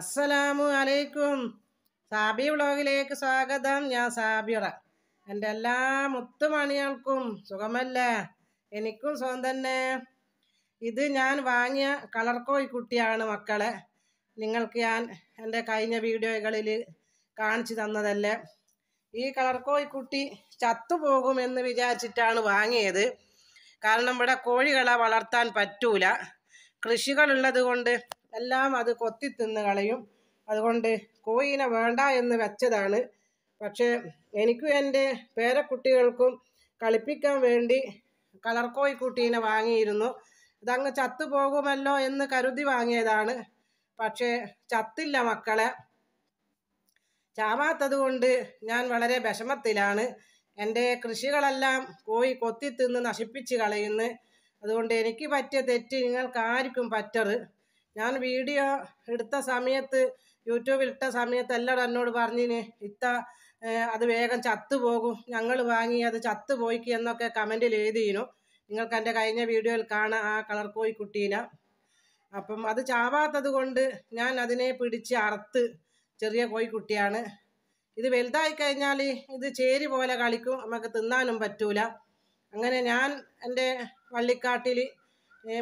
അസ്സലാമു അലൈക്കും സാബി വ്ളോഗിലേക്ക് സ്വാഗതം ഞാൻ സാബിറ എൻ്റെ എല്ലാ മുത്തുമണികൾക്കും സുഖമല്ലേ എനിക്കും സുഖം തന്നെ ഇത് ഞാൻ വാങ്ങിയ കളർ കുട്ടിയാണ് മക്കളെ നിങ്ങൾക്ക് ഞാൻ എൻ്റെ കഴിഞ്ഞ വീഡിയോകളിൽ കാണിച്ചു തന്നതല്ലേ ഈ കളർ കുട്ടി ചത്തുപോകുമെന്ന് വിചാരിച്ചിട്ടാണ് വാങ്ങിയത് കാരണം ഇവിടെ കോഴികളെ വളർത്താൻ പറ്റൂല കൃഷികളുള്ളത് കൊണ്ട് എല്ലാം അത് കൊത്തി തിന്ന് കളയും അതുകൊണ്ട് കോയിനെ വേണ്ട എന്ന് വെച്ചതാണ് പക്ഷേ എനിക്കും എൻ്റെ പേരക്കുട്ടികൾക്കും കളിപ്പിക്കാൻ വേണ്ടി കളർ കോഴിക്കുട്ടീനെ വാങ്ങിയിരുന്നു ഇതങ്ങ് ചത്തുപോകുമല്ലോ എന്ന് കരുതി വാങ്ങിയതാണ് പക്ഷേ ചത്തില്ല മക്കളെ ചാവാത്തത് കൊണ്ട് ഞാൻ വളരെ വിഷമത്തിലാണ് എൻ്റെ കൃഷികളെല്ലാം കോഴി കൊത്തി തിന്ന് നശിപ്പിച്ച് കളയുന്നു അതുകൊണ്ട് എനിക്ക് പറ്റിയ തെറ്റ് നിങ്ങൾക്ക് ആർക്കും പറ്റരുത് ഞാൻ വീഡിയോ എടുത്ത സമയത്ത് യൂട്യൂബിൽ ഇട്ട സമയത്ത് എല്ലാവരും എന്നോട് പറഞ്ഞിന് ഇത്ത അത് വേഗം ചത്തുപോകും ഞങ്ങൾ വാങ്ങി അത് ചത്തുപോയിക്ക് എന്നൊക്കെ കമൻറ്റിൽ എഴുതിയിരുന്നു നിങ്ങൾക്ക് എൻ്റെ കഴിഞ്ഞ വീഡിയോയിൽ കാണാം ആ കളർ കോയി കുട്ടീനെ അപ്പം അത് ചാവാത്തത് കൊണ്ട് ഞാൻ അതിനെ പിടിച്ച് അറുത്ത് ചെറിയ കുട്ടിയാണ് ഇത് വലുതായി കഴിഞ്ഞാൽ ഇത് ചേരി പോലെ കളിക്കും നമുക്ക് തിന്നാനും പറ്റൂല അങ്ങനെ ഞാൻ എൻ്റെ വള്ളിക്കാട്ടിൽ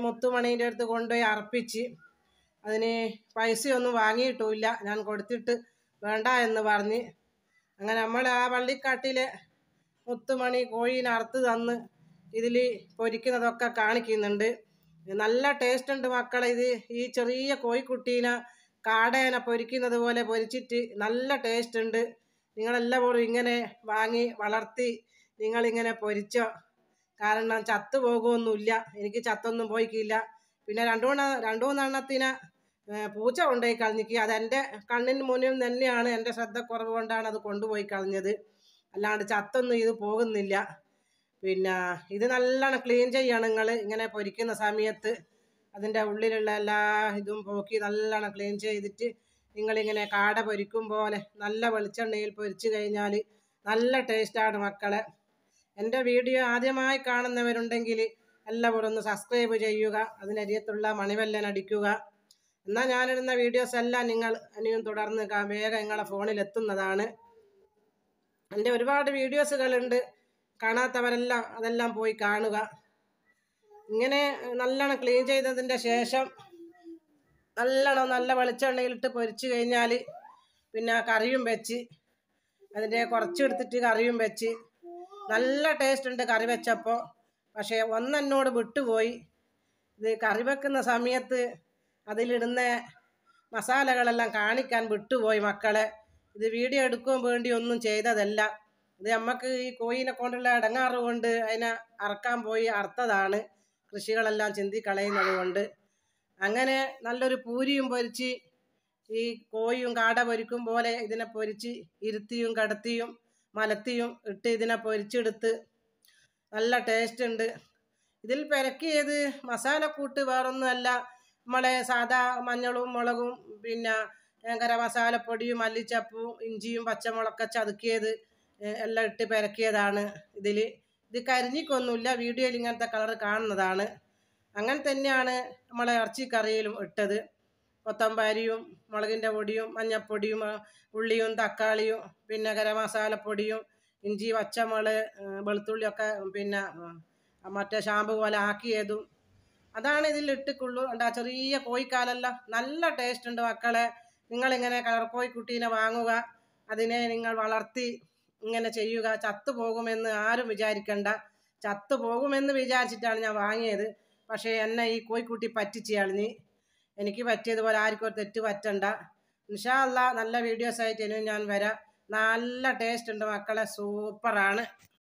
മുത്തുമണീൻ്റെ അടുത്ത് കൊണ്ടുപോയി അർപ്പിച്ച് അതിന് പൈസയൊന്നും വാങ്ങിയിട്ടില്ല ഞാൻ കൊടുത്തിട്ട് വേണ്ട എന്ന് പറഞ്ഞ് അങ്ങനെ നമ്മൾ ആ വള്ളിക്കാട്ടിലെ മുത്തുമണി കോഴീനെ അറുത്ത് തന്ന് ഇതിൽ പൊരിക്കുന്നതൊക്കെ കാണിക്കുന്നുണ്ട് നല്ല ടേസ്റ്റ് ഉണ്ട് മക്കളെ ഇത് ഈ ചെറിയ കോഴിക്കുട്ടീനെ കാടേനെ പൊരിക്കുന്നത് പോലെ പൊരിച്ചിട്ട് നല്ല ടേസ്റ്റ് ഉണ്ട് നിങ്ങളെല്ലാവരും ഇങ്ങനെ വാങ്ങി വളർത്തി നിങ്ങളിങ്ങനെ പൊരിച്ചോ കാരണം ചത്തു പോകുമൊന്നുമില്ല എനിക്ക് ചത്തൊന്നും പോയിക്കില്ല പിന്നെ രണ്ടു മൂന്ന് രണ്ടു മൂന്നെണ്ണത്തിനെ പൂച്ച കൊണ്ടുപോയി അത് എൻ്റെ കണ്ണിന് മുന്നിൽ തന്നെയാണ് എൻ്റെ കുറവ് കൊണ്ടാണ് അത് കൊണ്ടുപോയി കളഞ്ഞത് അല്ലാണ്ട് ചത്തൊന്നും ഇത് പോകുന്നില്ല പിന്നെ ഇത് നല്ലോണം ക്ലീൻ ചെയ്യണം നിങ്ങൾ ഇങ്ങനെ പൊരിക്കുന്ന സമയത്ത് അതിൻ്റെ ഉള്ളിലുള്ള എല്ലാ ഇതും പോക്കി നല്ലോണം ക്ലീൻ ചെയ്തിട്ട് നിങ്ങളിങ്ങനെ കാട പൊരിക്കും പോലെ നല്ല വെളിച്ചെണ്ണയിൽ പൊരിച്ചു കഴിഞ്ഞാൽ നല്ല ടേസ്റ്റാണ് മക്കളെ എൻ്റെ വീഡിയോ ആദ്യമായി കാണുന്നവരുണ്ടെങ്കിൽ എല്ലാവരും ഒന്ന് സബ്സ്ക്രൈബ് ചെയ്യുക അതിനരിയത്തുള്ള മണിവല്ലൻ അടിക്കുക എന്നാൽ ഞാനിടുന്ന വീഡിയോസ് എല്ലാം നിങ്ങൾ ഇനിയും തുടർന്ന് വേഗം നിങ്ങളെ ഫോണിൽ എത്തുന്നതാണ് എൻ്റെ ഒരുപാട് വീഡിയോസുകളുണ്ട് കാണാത്തവരെല്ലാം അതെല്ലാം പോയി കാണുക ഇങ്ങനെ നല്ലോണം ക്ലീൻ ചെയ്തതിൻ്റെ ശേഷം നല്ലോണം നല്ല വെളിച്ചെണ്ണയിലിട്ട് പൊരിച്ച് കഴിഞ്ഞാൽ പിന്നെ കറിയും വെച്ച് അതിൻ്റെ കുറച്ചെടുത്തിട്ട് കറിയും വെച്ച് നല്ല ടേസ്റ്റ് ഉണ്ട് കറി വെച്ചപ്പോൾ പക്ഷേ ഒന്നെന്നോട് വിട്ടുപോയി ഇത് കറി വെക്കുന്ന സമയത്ത് അതിലിടുന്ന മസാലകളെല്ലാം കാണിക്കാൻ വിട്ടുപോയി മക്കളെ ഇത് വീഡിയോ എടുക്കാൻ വേണ്ടി ഒന്നും ചെയ്തതല്ല ഇത് നമുക്ക് ഈ കോയിനെ കൊണ്ടുള്ള അടങ്ങാറ് കൊണ്ട് അതിനെ അറക്കാൻ പോയി അറുത്തതാണ് കൃഷികളെല്ലാം ചിന്തി കളയുന്നത് കൊണ്ട് അങ്ങനെ നല്ലൊരു പൂരിയും പൊരിച്ച് ഈ കോയും കാട പൊരിക്കും പോലെ ഇതിനെ പൊരിച്ച് ഇരുത്തിയും കടത്തിയും മലത്തിയും ഇട്ട് ഇതിനെ പൊരിച്ചെടുത്ത് നല്ല ടേസ്റ്റ് ഉണ്ട് ഇതിൽ പെരക്കിയത് കൂട്ട് വേറൊന്നുമല്ല നമ്മളെ സാധാ മഞ്ഞളും മുളകും പിന്നെ ഗരം മസാലപ്പൊടിയും മല്ലിച്ചപ്പും ഇഞ്ചിയും പച്ചമുളകൊക്കെ ചതുക്കിയത് എല്ലാം ഇട്ട് പെരക്കിയതാണ് ഇതിൽ ഇത് കരിഞ്ഞിക്കൊന്നുമില്ല വീഡിയോയിൽ ഇങ്ങനത്തെ കളർ കാണുന്നതാണ് അങ്ങനെ തന്നെയാണ് നമ്മളെ ഇറച്ചിക്കറിയിലും ഇട്ടത് കൊത്തമ്പാരിയും മുളകിൻ്റെ പൊടിയും മഞ്ഞപ്പൊടിയും ഉള്ളിയും തക്കാളിയും പിന്നെ ഗരം മസാലപ്പൊടിയും ഇഞ്ചി പച്ചമുളക് വെളുത്തുള്ളിയൊക്കെ പിന്നെ മറ്റേ ഷാമ്പു പോലെ ആക്കിയതും അതാണ് ഇതിൽ ഇട്ടിക്കുള്ളൂ എന്താ ചെറിയ കോഴിക്കാലല്ല നല്ല ടേസ്റ്റ് ഉണ്ട് മക്കളെ നിങ്ങളിങ്ങനെ കോഴിക്കുട്ടീനെ വാങ്ങുക അതിനെ നിങ്ങൾ വളർത്തി ഇങ്ങനെ ചെയ്യുക ചത്തു പോകുമെന്ന് ആരും വിചാരിക്കണ്ട ചത്തു പോകുമെന്ന് വിചാരിച്ചിട്ടാണ് ഞാൻ വാങ്ങിയത് പക്ഷേ എന്നെ ഈ കോഴിക്കുട്ടി പറ്റിച്ചയാൾ നീ എനിക്ക് പറ്റിയതുപോലെ ആർക്കും ഒരു തെറ്റ് പറ്റണ്ട ഇൻഷാല്ല നല്ല വീഡിയോസ് ആയിട്ട് ഇനിയും ഞാൻ വരാം നല്ല ടേസ്റ്റ് ഉണ്ട് മക്കളെ സൂപ്പറാണ്